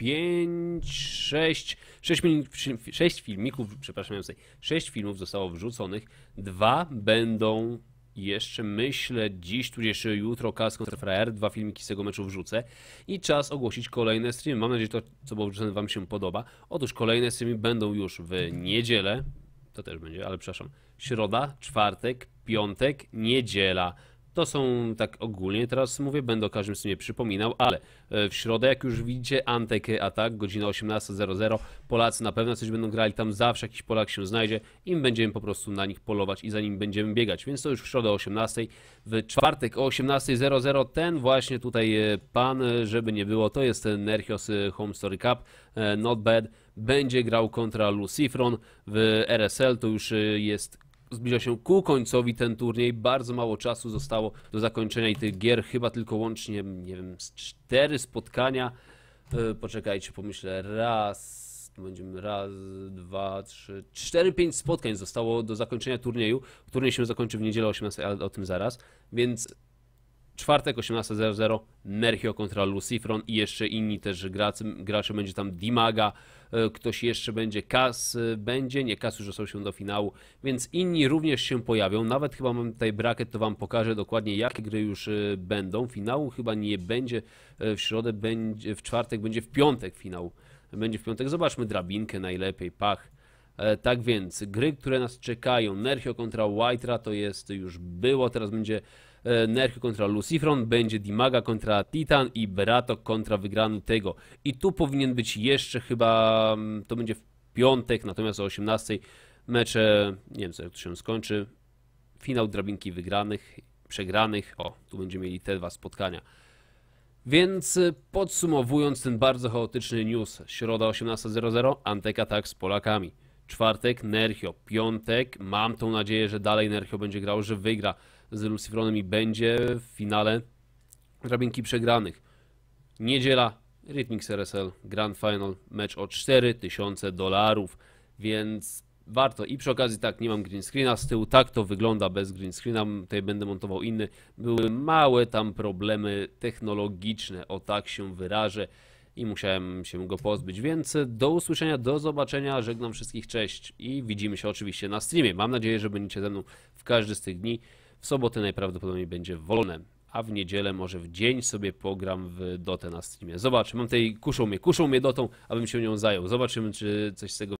5, 6, 6, 6 filmików, przepraszam, 6 filmów zostało wrzuconych, dwa będą jeszcze myślę dziś, tudzież jeszcze jutro Kasko FRR, dwa filmiki z tego meczu wrzucę i czas ogłosić kolejne streamy. Mam nadzieję, że to, co było wrzucone, Wam się podoba. Otóż kolejne streamy będą już w niedzielę, to też będzie, ale przepraszam, środa, czwartek, piątek, niedziela. To są tak ogólnie, teraz mówię, będę o każdym sumie przypominał, ale e, w środę, jak już widzicie, Antek e, Atak, godzina 18.00, Polacy na pewno coś będą grali, tam zawsze jakiś Polak się znajdzie i będziemy po prostu na nich polować i za nim będziemy biegać, więc to już w środę o 18.00, w czwartek o 18.00, ten właśnie tutaj e, pan, żeby nie było, to jest Nerchios Home Story Cup, not bad, będzie grał kontra Lucifron w RSL, to już jest zbliża się ku końcowi ten turniej. Bardzo mało czasu zostało do zakończenia i tych gier, chyba tylko łącznie, nie wiem, z cztery spotkania. E, poczekajcie, pomyślę, raz, będziemy raz, dwa, trzy, cztery, pięć spotkań zostało do zakończenia turnieju. Turniej się zakończy w niedzielę 18, ale o tym zaraz, więc Czwartek 18.00 Nerchio kontra Lucifron i jeszcze inni też gracze, gracze będzie tam Dimaga, e, ktoś jeszcze będzie, Kas e, będzie, nie Kas już dostał się do finału, więc inni również się pojawią, nawet chyba mam tutaj bracket to wam pokażę dokładnie jakie gry już e, będą, finału chyba nie będzie w środę, będzie, w czwartek będzie w piątek finał, będzie w piątek, zobaczmy drabinkę najlepiej, pach. Tak więc, gry, które nas czekają, Nerchio kontra Whitera to jest, już było, teraz będzie E, Nerchio kontra Lucifron, będzie Dimaga kontra Titan i Berato kontra wygrany tego. I tu powinien być jeszcze chyba, mm, to będzie w piątek, natomiast o 18 mecze, nie wiem co jak to się skończy, finał drabinki wygranych, przegranych, o, tu będziemy mieli te dwa spotkania. Więc y, podsumowując ten bardzo chaotyczny news, środa 18.00, Antek atak z Polakami czwartek Nerchio, piątek mam tą nadzieję, że dalej Nerchio będzie grał, że wygra z Luciferonem i będzie w finale drabinki przegranych. Niedziela Rytmix RSL Grand Final, mecz o 4000 dolarów, więc warto. I przy okazji tak, nie mam green screena z tyłu, tak to wygląda bez green screena, tutaj będę montował inny. Były małe tam problemy technologiczne, o tak się wyrażę i musiałem się go pozbyć. Więc do usłyszenia, do zobaczenia, żegnam wszystkich, cześć i widzimy się oczywiście na streamie. Mam nadzieję, że będziecie ze mną w każdy z tych dni. W sobotę najprawdopodobniej będzie wolne, a w niedzielę może w dzień sobie pogram w Dotę na streamie. Zobaczę, mam tej, kuszą mnie, kuszą mnie Dotą, abym się nią zajął. Zobaczymy, czy coś z tego